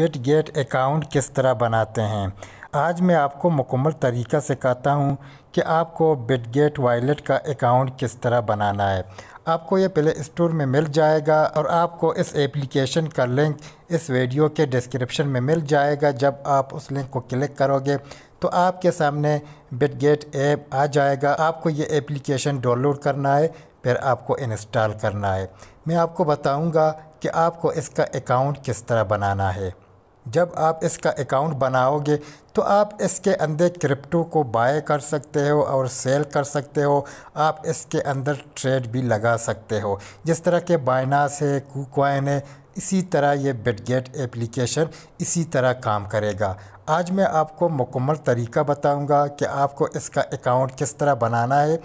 gate account किस तरह बनाते हैं आज मैं आपको मुकम्मल तरीक़ा सिखाता हूं कि आपको गेट वॉलेट का अकाउंट किस तरह बनाना है आपको ये प्ले स्टोर में मिल जाएगा और आपको इस एप्लीकेशन का लिंक इस वीडियो के डिस्क्रिप्शन में मिल जाएगा जब आप उस लिंक को क्लिक करोगे तो आपके सामने गेट ऐप आ जाएगा आपको ये एप्लीकेशन डाउनलोड करना है फिर आपको इंस्टॉल करना है मैं आपको बताऊंगा कि आपको इसका अकाउंट किस तरह बनाना है जब आप इसका अकाउंट बनाओगे तो आप इसके अंदर क्रिप्टो को बाय कर सकते हो और सेल कर सकते हो आप इसके अंदर ट्रेड भी लगा सकते हो जिस तरह के बाइनास है कुकवाइन है इसी तरह ये बिटगेट एप्लीकेशन इसी तरह काम करेगा आज मैं आपको मुकम्मल तरीका बताऊंगा कि आपको इसका अकाउंट किस तरह बनाना है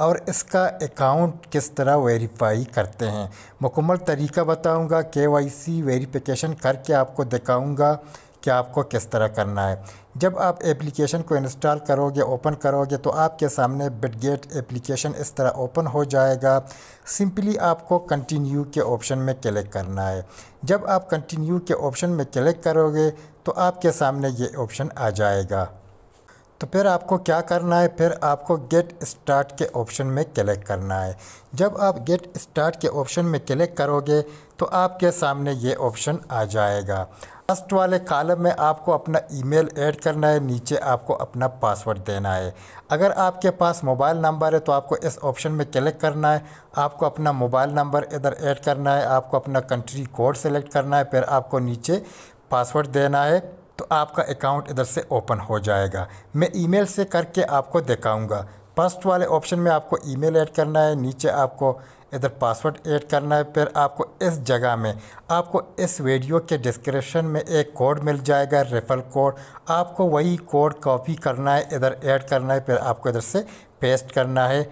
और इसका अकाउंट किस तरह वेरीफाई करते हैं मुकम्मल तरीका बताऊंगा के वाई सी वेरीफिकेशन करके आपको दिखाऊंगा कि आपको किस तरह करना है जब आप एप्लीकेशन को इंस्टॉल करोगे ओपन करोगे तो आपके सामने बिटगेट एप्लीकेशन इस तरह ओपन हो जाएगा सिंपली आपको कंटिन्यू के ऑप्शन में क्लिक करना है जब आप कंटिन्यू के ऑप्शन में क्लिक करोगे तो आपके सामने ये ऑप्शन आ जाएगा तो फिर आपको क्या करना है फिर आपको गेट स्टार्ट के ऑप्शन में क्लिक करना है जब आप गेट स्टार्ट के ऑप्शन में क्लिक करोगे तो आपके सामने ये ऑप्शन आ जाएगा फर्स्ट वाले कॉलम में आपको अपना ईमेल ऐड करना है नीचे आपको अपना पासवर्ड देना है अगर आपके पास मोबाइल नंबर है तो आपको इस ऑप्शन में क्लिक करना है आपको अपना मोबाइल नंबर इधर ऐड करना है आपको अपना कंट्री कोड सेलेक्ट करना है फिर आपको नीचे पासवर्ड देना है तो आपका अकाउंट इधर से ओपन हो जाएगा मैं ईमेल से करके आपको दिखाऊंगा फर्स्ट वाले ऑप्शन में आपको ईमेल ऐड करना है नीचे आपको इधर पासवर्ड ऐड करना है फिर आपको इस जगह में आपको इस वीडियो के डिस्क्रिप्शन में एक कोड मिल जाएगा रेफरल कोड आपको वही कोड कॉपी करना है इधर ऐड करना है फिर आपको इधर से पेस्ट करना है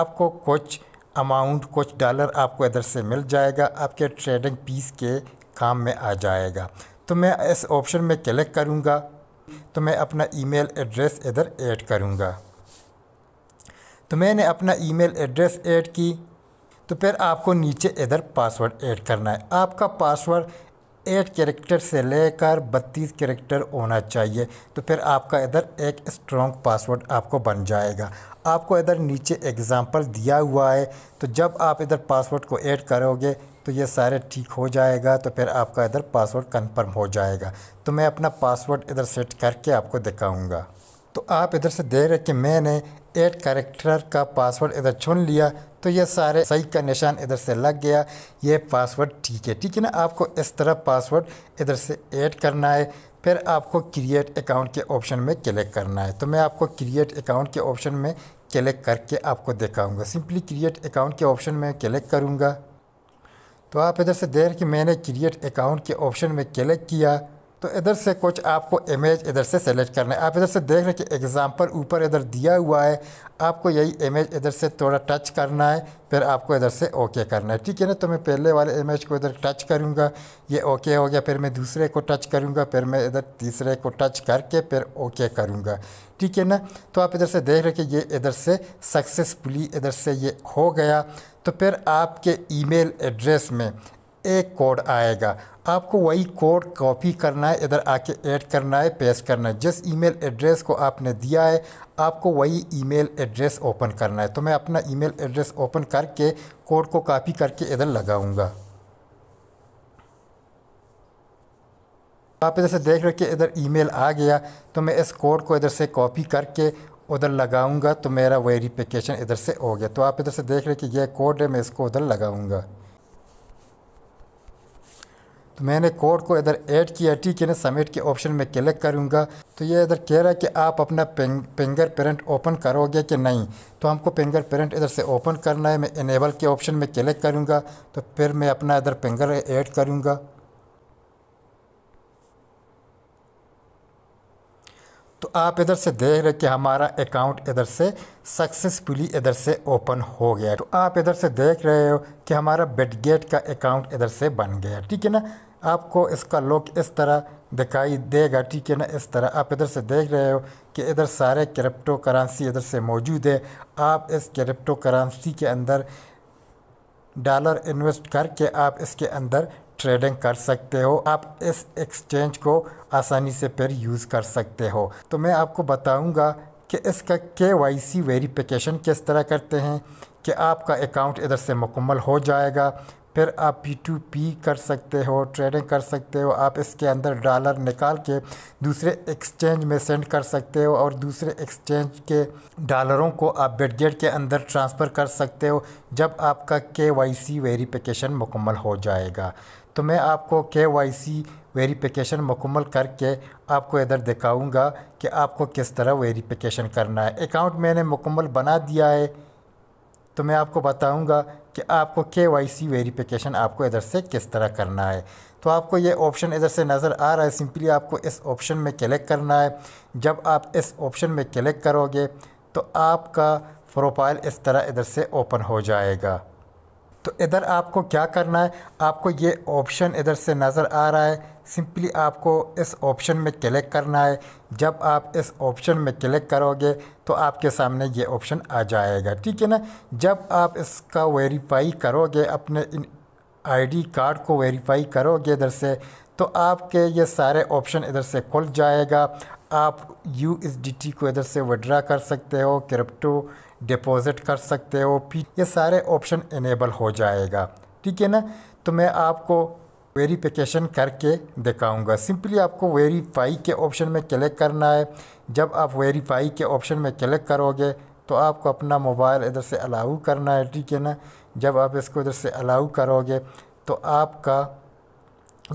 आपको कुछ अमाउंट कुछ डॉलर आपको इधर से मिल जाएगा आपके ट्रेडिंग पीस के काम में आ जाएगा तो मैं इस ऑप्शन में क्लिक करूँगा तो मैं अपना ईमेल एड्रेस इधर ऐड करूँगा तो मैंने अपना ईमेल एड्रेस ऐड की तो फिर आपको नीचे इधर पासवर्ड ऐड करना है आपका पासवर्ड एट करेक्टर से लेकर बत्तीस करेक्टर होना चाहिए तो फिर आपका इधर एक स्ट्रॉन्ग पासवर्ड आपको बन जाएगा आपको इधर नीचे एग्ज़ाम्पल दिया हुआ है तो जब आप इधर पासवर्ड को ऐड करोगे तो ये सारे ठीक हो जाएगा तो फिर आपका इधर पासवर्ड कन्फर्म हो जाएगा तो मैं अपना पासवर्ड इधर सेट करके आपको दिखाऊँगा तो आप इधर से देख रहे कि मैंने एट करेक्टर का पासवर्ड इधर चुन लिया तो ये सारे सही का निशान इधर से लग गया ये पासवर्ड ठीक है ठीक है ना आपको इस तरह पासवर्ड इधर से ऐड करना है फिर आपको क्रिएट अकाउंट के ऑप्शन में क्लिक करना है तो मैं आपको क्रिएट अकाउंट के ऑप्शन में क्लिक करके आपको दिखाऊंगा सिंपली क्रिएट अकाउंट के ऑप्शन में क्लिक करूँगा तो आप इधर से देख कि मैंने क्रिएट अकाउंट के ऑप्शन में क्लिक किया तो इधर से कुछ आपको इमेज इधर से सेलेक्ट करना है आप इधर से देख रहे हैं कि एग्ज़ाम्पल ऊपर इधर दिया हुआ है आपको यही इमेज इधर से थोड़ा टच करना है फिर आपको इधर से ओके करना है ठीक है ना तो मैं पहले वाले इमेज को इधर टच करूँगा ये ओके हो गया फिर मैं दूसरे को टच करूँगा फिर मैं इधर तीसरे को टच करके फिर ओके करूँगा ठीक है ना तो आप इधर से देख रहे कि ये इधर से सक्सेसफुली इधर से ये हो गया तो फिर आपके ईमेल एड्रेस में एक कोड आएगा आपको वही कोड कॉपी करना है इधर आके ऐड करना है पेस्ट करना है जिस ईमेल एड्रेस को आपने दिया है आपको वही ईमेल एड्रेस ओपन करना है तो मैं अपना ईमेल एड्रेस ओपन करके कोड को कॉपी करके इधर लगाऊंगा आप इधर से देख रहे कि इधर ईमेल आ गया तो मैं इस कोड को इधर से कॉपी करके उधर लगाऊंगा तो मेरा वेरीफिकेशन इधर से हो गया तो आप इधर से देख रहे कि यह कोड है मैं इसको उधर लगाऊंगा तो मैंने कोड को इधर ऐड किया ठीक है ना सबमिट के ऑप्शन में क्लिक करूंगा तो ये इधर कह रहा है कि आप अपना फिंगर प्रिंट ओपन करोगे कि नहीं तो हमको फिंगर प्रिंट इधर से ओपन करना है मैं इनेबल के ऑप्शन में क्लिक करूंगा तो फिर मैं अपना इधर फिंगर ऐड करूंगा आप इधर से देख रहे कि हमारा अकाउंट इधर से सक्सेसफुली इधर से ओपन हो गया तो आप इधर से देख रहे हो कि हमारा बेडगेट का अकाउंट इधर से बन गया ठीक है ना आपको इसका लुक इस तरह दिखाई देगा ठीक है ना इस तरह आप इधर से देख रहे हो कि इधर सारे क्रिप्टो करेंसी इधर से मौजूद है आप इस क्रिप्टो करेंसी के अंदर डॉलर इन्वेस्ट करके आप इसके अंदर ट्रेडिंग कर सकते हो आप इस एक्सचेंज को आसानी से फिर यूज़ कर सकते हो तो मैं आपको बताऊंगा कि इसका के वाई सी वेरीफिकेशन किस तरह करते हैं कि आपका अकाउंट इधर से मुकम्मल हो जाएगा फिर आप पी टू पी कर सकते हो ट्रेडिंग कर सकते हो आप इसके अंदर डॉलर निकाल के दूसरे एक्सचेंज में सेंड कर सकते हो और दूसरे एक्सचेंज के डॉलरों को आप बेडगेट के अंदर ट्रांसफ़र कर सकते हो जब आपका के वाई सी वेरीफिकेशन मुकम्मल हो जाएगा तो मैं आपको के वाई सी वेरीफिकेशन मुकम्मल करके आपको इधर दिखाऊंगा कि आपको किस तरह वेरीफिकेशन करना है अकाउंट मैंने मुकम्मल बना दिया है तो मैं आपको बताऊंगा कि आपको के वाई सी वेरीफिकेशन आपको इधर से किस तरह करना है तो आपको ये ऑप्शन इधर से नज़र आ रहा है सिंपली आपको इस ऑप्शन में क्लिक करना है जब आप इस ऑप्शन में क्लिक करोगे तो आपका प्रोफाइल इस तरह इधर से ओपन हो जाएगा तो इधर आपको क्या करना है आपको ये ऑप्शन इधर से नज़र आ रहा है सिंपली आपको इस ऑप्शन में क्लिक करना है जब आप इस ऑप्शन में क्लिक करोगे तो आपके सामने ये ऑप्शन आ जाएगा ठीक है ना जब आप इसका वेरीफाई करोगे अपने इन आईडी कार्ड को वेरीफाई करोगे इधर से तो आपके ये सारे ऑप्शन इधर से खुल जाएगा आप यू एस डी टी को इधर से विड्रा कर सकते हो क्रिप्टो डिपॉज़िट कर सकते हो पी ये सारे ऑप्शन इनेबल हो जाएगा ठीक है ना तो मैं आपको वेरीफिकेशन करके दिखाऊंगा सिंपली आपको वेरीफाई के ऑप्शन में क्लिक करना है जब आप वेरीफाई के ऑप्शन में क्लिक करोगे तो आपको अपना मोबाइल इधर से अलाउ करना है ठीक है ना जब आप इसको इधर से अलाउ करोगे तो आपका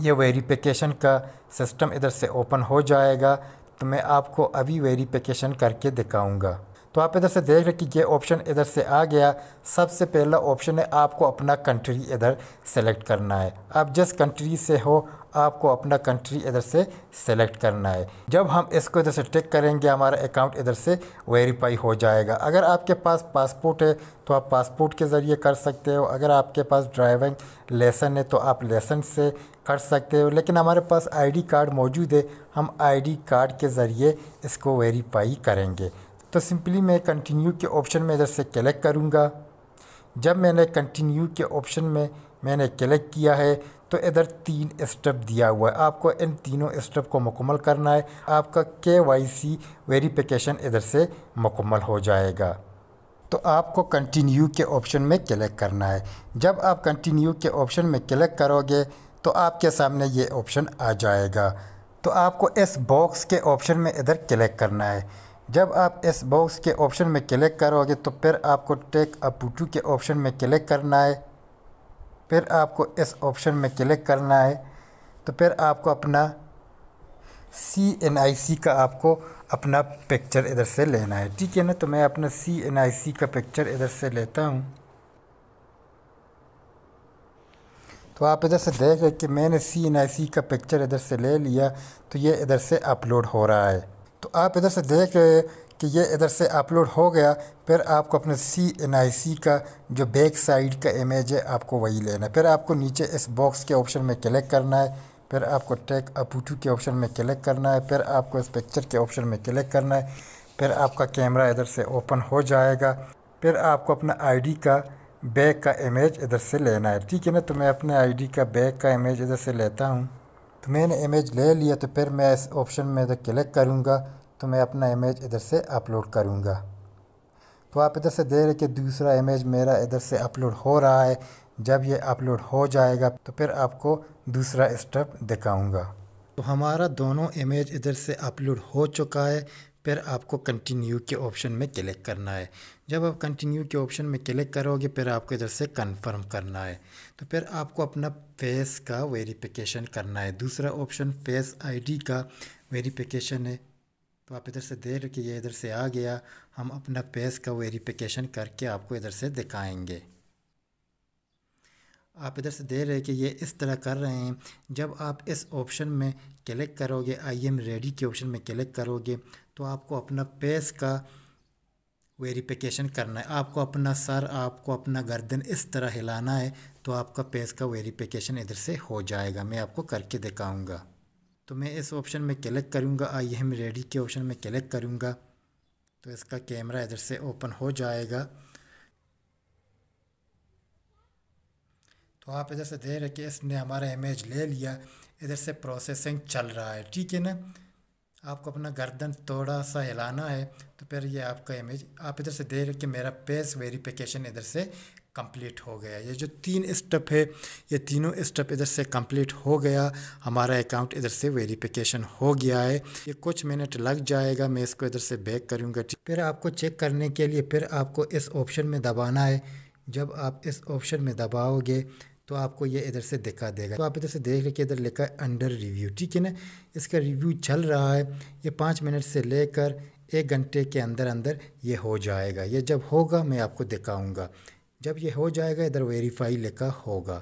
ये वेरीफिकेशन का सिस्टम इधर से ओपन हो जाएगा तो मैं आपको अभी वेरीफिकेशन करके दिखाऊंगा तो आप इधर से देख रहे कि ये ऑप्शन इधर से आ गया सबसे पहला ऑप्शन है आपको अपना कंट्री इधर सेलेक्ट करना है आप जिस कंट्री से हो आपको अपना कंट्री इधर से सेलेक्ट करना है जब हम इसको इधर से टिक करेंगे हमारा अकाउंट इधर से वेरीफाई हो जाएगा अगर आपके पास पासपोर्ट है तो आप पासपोर्ट के ज़रिए कर सकते हो अगर आपके पास ड्राइविंग लेसन है तो आप लेसन से कर सकते हो लेकिन हमारे पास आईडी कार्ड मौजूद है हम आईडी कार्ड के ज़रिए इसको वेरीफाई करेंगे तो सिंपली मैं कंटिन्यू के ऑप्शन में इधर से कलेक्ट करूँगा जब मैंने कंटिन्यू के ऑप्शन में मैंने कलेक्ट किया है तो इधर तीन स्टेप दिया हुआ है आपको इन तीनों स्टेप को मुकम्मल करना है आपका के वाई सी वेरीफिकेशन इधर से मुकम्मल हो जाएगा तो आपको कंटिन्यू के ऑप्शन में क्लिक करना है जब आप कंटिन्यू के ऑप्शन में क्लिक करोगे तो आपके सामने ये ऑप्शन आ जाएगा तो आपको इस बॉक्स के ऑप्शन में इधर क्लिक करना है जब आप इस बॉक्स के ऑप्शन में क्लिक करोगे तो फिर आपको टेक अपूटू के ऑप्शन में क्लिक करना है फिर आपको इस ऑप्शन में क्लिक करना है तो फिर आपको अपना सी एन आई सी का आपको अपना पिक्चर इधर से लेना है ठीक है ना तो मैं अपना सी एन आई सी का पिक्चर इधर से लेता हूँ तो आप इधर से देख रहे कि मैंने सी एन आई सी का पिक्चर इधर से ले लिया तो ये इधर से अपलोड हो रहा है तो आप इधर से देख रहे हैं कि ये इधर से अपलोड हो गया फिर आपको अपने सी एन आई सी का जो बैक साइड का इमेज है आपको वही लेना है फिर आपको नीचे इस बॉक्स के ऑप्शन में क्लिक करना है फिर आपको टैग अपूटू के ऑप्शन में क्लिक करना है फिर आपको इस पिक्चर के ऑप्शन में क्लिक करना है फिर आपका कैमरा इधर से ओपन हो जाएगा फिर आपको अपना आईडी का बैक का इमेज इधर से लेना है ठीक है ना तो मैं अपने आईडी का बैक का इमेज इधर से लेता हूँ तो मैंने इमेज ले लिया तो फिर मैं इस ऑप्शन में इधर क्लिक करूँगा तो मैं अपना इमेज इधर से अपलोड करूँगा तो आप इधर से दे रहे कि दूसरा इमेज मेरा इधर से अपलोड हो रहा है जब ये अपलोड हो जाएगा तो फिर आपको दूसरा स्टेप दिखाऊंगा तो हमारा दोनों इमेज इधर से अपलोड हो चुका है फिर आपको कंटिन्यू के ऑप्शन में क्लिक करना है जब आप कंटिन्यू के ऑप्शन में क्लिक करोगे फिर आपको इधर से कंफर्म करना है तो फिर आपको अपना फेस का वेरिफिकेशन करना है दूसरा ऑप्शन फेस आईडी का वेरिफिकेशन है तो आप इधर से देख कि ये इधर से आ गया हम अपना फेस का वेरिफिकेशन करके आपको इधर से दिखाएंगे आप इधर से दे रहे कि ये इस तरह कर रहे हैं जब आप इस ऑप्शन में क्लिक करोगे आई एम रेडी के ऑप्शन में क्लिक करोगे तो आपको अपना पेस का वेरिफिकेशन करना है आपको अपना सर आपको अपना गर्दन इस तरह हिलाना है तो आपका पेज का वेरिफिकेशन इधर से हो जाएगा मैं आपको करके दिखाऊंगा तो मैं इस ऑप्शन में क्लिक करूंगा आई एम रेडी के ऑप्शन में क्लिक करूंगा तो इसका कैमरा इधर से ओपन हो जाएगा तो आप इधर से देख रहे कि इसने हमारा इमेज ले लिया इधर से प्रोसेसिंग चल रहा है ठीक है ना आपको अपना गर्दन थोड़ा सा हिलाना है तो फिर ये आपका इमेज आप इधर से देख के मेरा पेस वेरिफिकेशन इधर से कंप्लीट हो गया ये जो तीन स्टेप है ये तीनों स्टेप इधर से कंप्लीट हो गया हमारा अकाउंट इधर से वेरिफिकेशन हो गया है ये कुछ मिनट लग जाएगा मैं इसको इधर से बैक करूँगा फिर आपको चेक करने के लिए फिर आपको इस ऑप्शन में दबाना है जब आप इस ऑप्शन में दबाओगे तो आपको ये इधर से दिखा देगा तो आप इधर से देख लेके इधर लिखा है अंडर रिव्यू ठीक है ना इसका रिव्यू चल रहा है ये पाँच मिनट से लेकर एक घंटे के अंदर अंदर ये हो जाएगा ये जब होगा मैं आपको दिखाऊँगा जब ये हो जाएगा इधर वेरीफाई लिखा होगा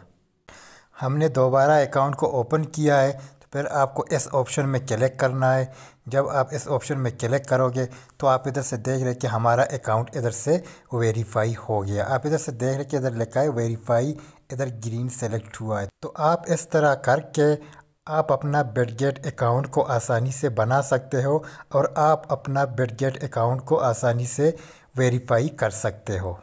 हमने दोबारा अकाउंट को ओपन किया है तो फिर आपको इस ऑप्शन में क्लिक करना है जब आप इस ऑप्शन में क्लिक करोगे तो आप इधर से देख रहे कि हमारा अकाउंट इधर से वेरीफाई हो गया आप इधर से देख रहे कि इधर लिखा है वेरीफाई इधर ग्रीन सेलेक्ट हुआ है तो आप इस तरह करके आप अपना बेडगेट अकाउंट को आसानी से बना सकते हो और आप अपना बेडगेट अकाउंट को आसानी से वेरीफाई कर सकते हो